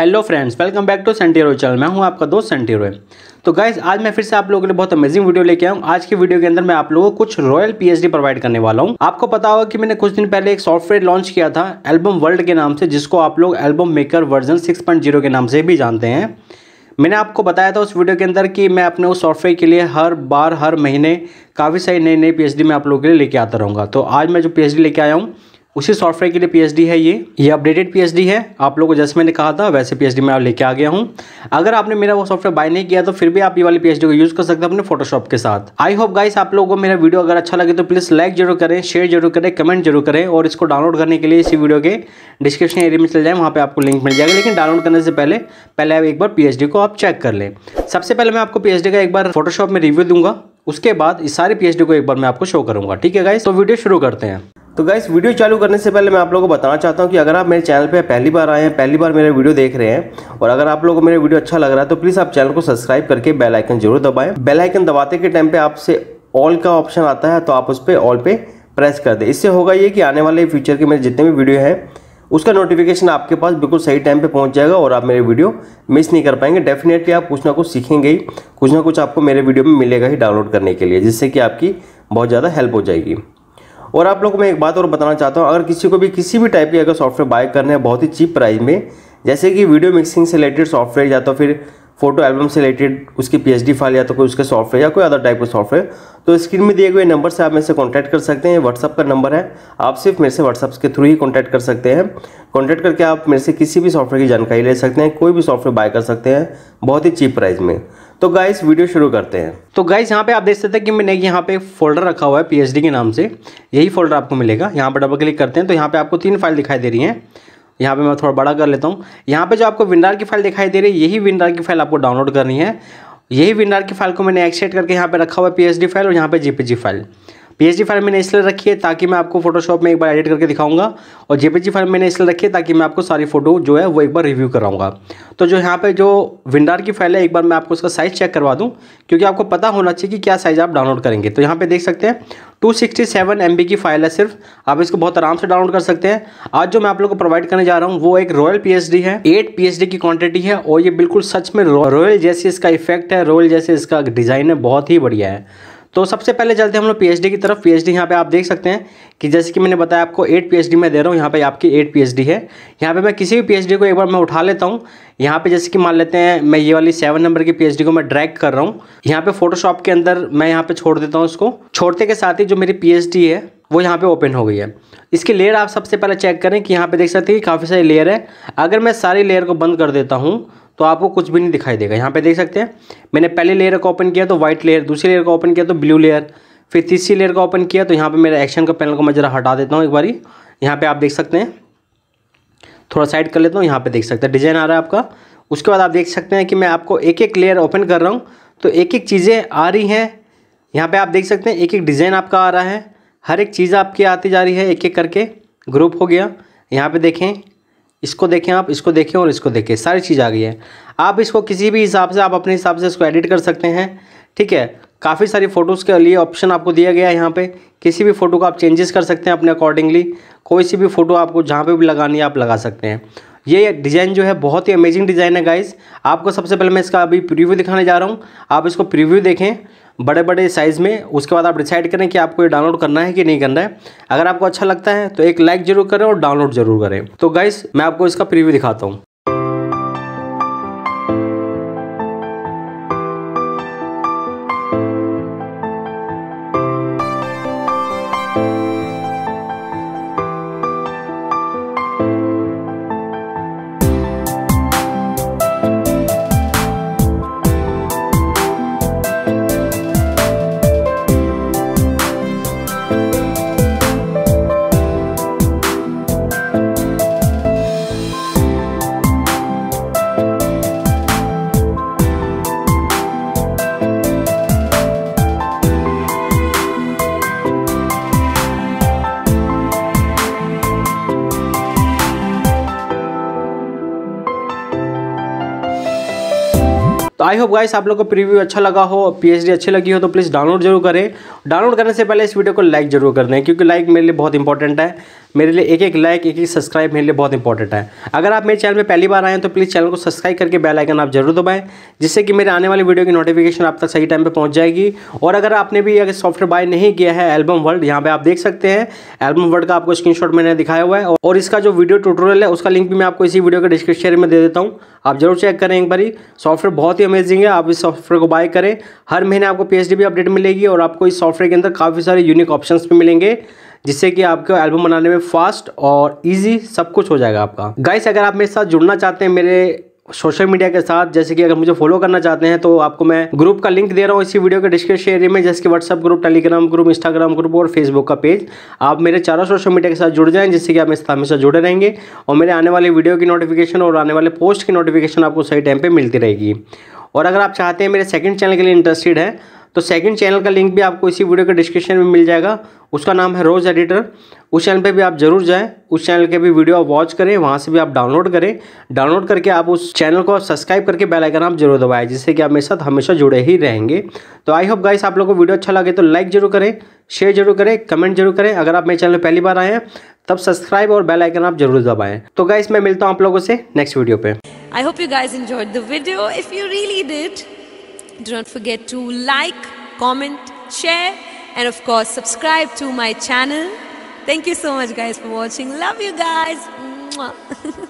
Hello friends welcome back to Roy channel मैं हूं आपका दोस्त सेंटेरो तो गाइज आज मैं फिर से आप लोगों के लिए बहुत अमेजिंग वीडियो लेके आया आज की वीडियो के अंदर मैं आप लोगों को कुछ रॉयल पीएचडी प्रोवाइड करने वाला हूँ आपको पता होगा कि मैंने कुछ दिन पहले एक सॉफ्टवेयर लॉन्च किया था एल्बम वर्ल्ड के नाम से जिसको आप लोग एल्बम मेकर वर्जन सिक्स के नाम से भी जानते हैं मैंने आपको बताया था उस वीडियो के अंदर कि मैं अपने उस सॉफ्टवेयर के लिए हर बार हर महीने काफ़ी सारी नई नई पी मैं आप लोगों के लिए लेके आता रहूँगा तो आज मैं जो पी लेके आया हूँ उसी सॉफ्टवेयर के लिए पीएचडी है ये ये अपडेटेड पीएचडी है आप लोगों को जैसे मैंने कहा था वैसे पीएचडी मैं आप लेके आ गया हूँ अगर आपने मेरा वो सॉफ्टवेयर बाय नहीं किया तो फिर भी आप ये वाली पीएचडी को यूज कर सकते हैं अपने फोटोशॉप के साथ आई होप गाइस आप लोगों को मेरा वीडियो अगर अच्छा लगे तो प्लीज लाइक जरूर करें शेयर जरूर करें कमेंट जरूर करें और इसको डाउनलोड करने के लिए इसी वीडियो के डिस्क्रिप्शन एरिया में चल जाए वहाँ पर आपको लिंक मिल जाएगा लेकिन डाउनलोड करने से पहले पहले आप एक बार पी को आप चेक कर लें सबसे पहले मैं आपको पी का एक बार फोटोशॉप में रिव्यू दूंगा उसके बाद इस सारी पीएचडी को एक बार मैं आपको शो करूंगा ठीक है गाइस तो वीडियो शुरू करते हैं तो गाइस वीडियो चालू करने से पहले मैं आप लोगों को बताना चाहता हूँ कि अगर आप मेरे चैनल पे पहली बार आए हैं पहली बार मेरे वीडियो देख रहे हैं और अगर आप लोगों को मेरे वीडियो अच्छा लग रहा है तो प्लीज़ आप चैनल को सब्सक्राइब करके बेल आइकन जरूर दबाएं बेल आइकन दबाते के टाइम पे आपसे ऑल का ऑप्शन आता है तो आप उस पर ऑल पर प्रेस कर दें इससे होगा ये कि आने वाले फ्यूचर के मेरे जितने भी वीडियो हैं उसका नोटिफिकेशन आपके पास बिल्कुल सही टाइम पर पहुँच जाएगा और आप मेरे वीडियो मिस नहीं कर पाएंगे डेफिनेटली आप कुछ ना कुछ सीखेंगे ही कुछ ना कुछ आपको मेरे वीडियो में मिलेगा ही डाउनलोड करने के लिए जिससे कि आपकी बहुत ज़्यादा हेल्प हो जाएगी और आप लोगों को मैं एक बात और बताना चाहता हूँ अगर किसी को भी किसी भी टाइप के अगर सॉफ्टवेयर बाय करने हैं बहुत ही चीप प्राइस में जैसे कि वीडियो मिक्सिंग से रिलेटेड सॉफ्टवेयर या तो फिर फोटो एल्बम से रिलेटेड उसकी पी फाइल या तो कोई उसके सॉफ्टवेयर या कोई अदर टाइप का सॉफ्टवेयर तो स्क्रीन में दिए गए नंबर से आप मेरे से कॉन्टैक्ट कर सकते हैं व्हाट्सअप का नंबर है आप सिर्फ मेरे से व्हाट्सअप के थ्रू ही कॉन्टैक्ट कर सकते हैं कॉन्टैक्ट करके आप मेरे से किसी भी सॉफ्टवेयर की जानकारी ले सकते हैं कोई भी सॉफ्टवेयर बाय कर सकते हैं बहुत ही चीप प्राइस में तो गाइस वीडियो शुरू करते हैं तो गाइस यहाँ पे आप देख सकते हैं कि मैंने यहाँ पे फोल्डर रखा हुआ है पीएचडी के नाम से यही फोल्डर आपको मिलेगा यहाँ पर डबल क्लिक करते हैं तो यहाँ पे आपको तीन फाइल दिखाई दे रही हैं यहाँ पे मैं थोड़ा बड़ा कर लेता हूँ यहाँ पे जो आपको विंडार की फाइल दिखाई दे रही है यही विंडार की फाइल आपको डाउनलोड करनी है यही विंडार की फाइल को मैंने एक्सेट करके यहाँ पे रखा हुआ है पी फाइल और यहाँ पे जी फाइल पी फाइल मैंने इसलिए रखी है ताकि मैं आपको फोटोशॉप में एक बार एडिट करके दिखाऊंगा और जे फाइल मैंने इसलिए रखी है ताकि मैं आपको सारी फोटो जो है वो एक बार रिव्यू कराऊंगा तो जो यहाँ पे जो विंडार की फाइल है एक बार मैं आपको उसका साइज़ चेक करवा दूँ क्योंकि आपको पता होना चाहिए कि क्या साइज़ आप डाउनलोड करेंगे तो यहाँ पर देख सकते हैं two sixty seven M B की फाइल है सिर्फ आप इसको बहुत आराम से डाउनलोड कर सकते हैं आज जो मैं आप लोग को प्रोवाइड करने जा रहा हूँ वो एक रॉयल पी एच डी है एट पी एच डी की क्वान्टिटी है और ये बिल्कुल सच में रॉयल जैसे इसका इफेक्ट है रॉयल जैसे इसका डिज़ाइन है बहुत ही बढ़िया है तो सबसे पहले चलते हैं हम लोग पीएचडी की तरफ पीएचडी यहाँ पे आप देख सकते हैं कि जैसे कि मैंने बताया आपको एट पीएचडी मैं दे रहा हूँ यहाँ पे आपकी एट पीएचडी है यहाँ पे मैं किसी भी पीएचडी को एक बार मैं उठा लेता हूँ यहाँ पे जैसे कि मान लेते हैं मैं ये वाली सेवन नंबर की पीएचडी को मैं ड्रैग कर रहा हूँ यहाँ पे फोटोशॉप के अंदर मैं यहाँ पे छोड़ देता हूँ उसको छोड़ते के साथ ही जो मेरी डी है वो यहाँ पे ओपन हो गई है इसकी लेयर आप सबसे पहले चेक करें कि यहाँ पे देख सकते हैं कि काफ़ी सारी लेयर है अगर मैं सारी लेयर को बंद कर देता हूँ तो आपको कुछ भी नहीं दिखाई देगा यहाँ पे देख सकते हैं मैंने पहले लेयर का ओपन किया तो व्हाइट लेयर दूसरी लेयर का ओपन किया तो ब्लू लेयर फिर तीसरी लेयर का ओपन किया तो यहाँ पे मेरा एक्शन का पैनल को मैं ज़रा हटा देता हूँ एक बारी यहाँ पे आप देख सकते हैं थोड़ा साइड कर लेता हूँ यहाँ पर देख सकते हैं डिज़ाइन आ रहा है आपका उसके बाद आप देख सकते हैं कि मैं आपको एक एक लेयर ओपन कर रहा हूँ तो एक एक चीज़ें आ रही हैं यहाँ पर आप देख सकते हैं एक एक डिज़ाइन आपका आ रहा है हर एक चीज़ आपकी आती जा रही है एक एक करके ग्रुप हो गया यहाँ पर देखें इसको देखें आप इसको देखें और इसको देखें सारी चीज़ आ गई है आप इसको किसी भी हिसाब से आप अपने हिसाब से इसको एडिट कर सकते हैं ठीक है काफ़ी सारी फ़ोटोज़ के लिए ऑप्शन आपको दिया गया है यहाँ पे किसी भी फ़ोटो को आप चेंजेस कर सकते हैं अपने अकॉर्डिंगली कोई सी भी फ़ोटो आपको जहाँ पे भी लगानी है आप लगा सकते हैं ये डिज़ाइन जो है बहुत ही अमेजिंग डिज़ाइन है गाइस आपको सबसे पहले मैं इसका अभी प्रिव्यू दिखाने जा रहा हूँ आप इसको प्रिव्यू देखें बड़े बड़े साइज़ में उसके बाद आप डिसाइड करें कि आपको ये डाउनलोड करना है कि नहीं करना है अगर आपको अच्छा लगता है तो एक लाइक जरूर करें और डाउनलोड जरूर करें तो गाइस मैं आपको इसका प्रीव्यू दिखाता हूँ तो आई होप गाइस आप लोग को प्रीव्यू अच्छा लगा हो पीएचडी अच्छी लगी हो तो प्लीज़ डाउनलोड जरूर करें डाउनलोड करने से पहले इस वीडियो को लाइक जरूर कर दें क्योंकि लाइक मेरे लिए बहुत इंपॉर्टेंट है मेरे लिए एक एक लाइक एक एक सब्सक्राइब मेरे लिए बहुत इंपॉर्टेंट है अगर आप मेरे चैनल में पहली बार आए हैं तो प्लीज़ चैनल को सब्सक्राइब करके बेल आइकन आप जरूर दबाएं जिससे कि मेरे आने वाली वीडियो की नोटिफिकेशन आप तक सही टाइम पर पहुंच जाएगी और अगर आपने भी अगर सॉफ्टवेयर बाय नहीं किया है एल्बम वर्ल्ड यहाँ पर आप देख सकते हैं एल्बम वर्ल्ड का आपको स्क्रीन मैंने दिखाया हुआ है और इसका जो वीडियो टूटोरियल है उसका लिंक भी मैं आपको इसी वीडियो के डिस्क्रिप्शन में दे देता हूँ आप जरूर चेक करें एक बार सॉफ्टवेयर बहुत ही अमेजिंग है आप इस सॉफ्टवेयर को बाय करें हर महीने आपको पी भी अपडेट मिलेगी और आपको इस सॉफ्टवेयर के अंदर काफ़ी सारे यूनिक ऑप्शन भी मिलेंगे जिससे कि आपको एल्बम बनाने में फास्ट और ईजी सब कुछ हो जाएगा आपका गाइस अगर आप मेरे साथ जुड़ना चाहते हैं मेरे सोशल मीडिया के साथ जैसे कि अगर मुझे फॉलो करना चाहते हैं तो आपको मैं ग्रुप का लिंक दे रहा हूँ इसी वीडियो के डिस्क्रिप्शन एरिया में जैसे कि WhatsApp group Telegram group Instagram group और फेसबुक का पेज आप मेरे चारों सोशल मीडिया के साथ जुड़ जाएं जिससे कि आप इस हमेशा जुड़े रहेंगे और मेरे आने वाले वीडियो की नोटिफिकेशन और आने वाले पोस्ट की नोटिफिकेशन आपको सही टाइम पर मिलती रहेगी और अगर आप चाहते हैं मेरे सेकेंड चैनल के लिए इंटरेस्टेड है तो सेकंड चैनल का लिंक भी आपको इसी वीडियो के डिस्क्रिप्शन में मिल जाएगा उसका नाम है रोज़ एडिटर उस चैनल पे भी आप जरूर जाएं उस चैनल के भी वीडियो आप वॉच करें वहाँ से भी आप डाउनलोड करें डाउनलोड करके आप उस चैनल को सब्सक्राइब करके बेल आइकन आप जरूर दबाएं जिससे कि आप मेरे साथ हमेशा जुड़े ही रहेंगे तो आई होप गाइस आप लोग को वीडियो अच्छा लगे तो लाइक जरूर करें शेयर जरूर करें कमेंट जरूर करें अगर आप मेरे चैनल पर पहली बार आए हैं तब सब्सक्राइब और बेल आइकन आप जरूर दबाएं तो गाइस मैं मिलता हूँ आप लोगों से नेक्स्ट वीडियो पे I hope you guys enjoy the video if you really did Do not forget to like, comment, share and of course subscribe to my channel. Thank you so much guys for watching. Love you guys.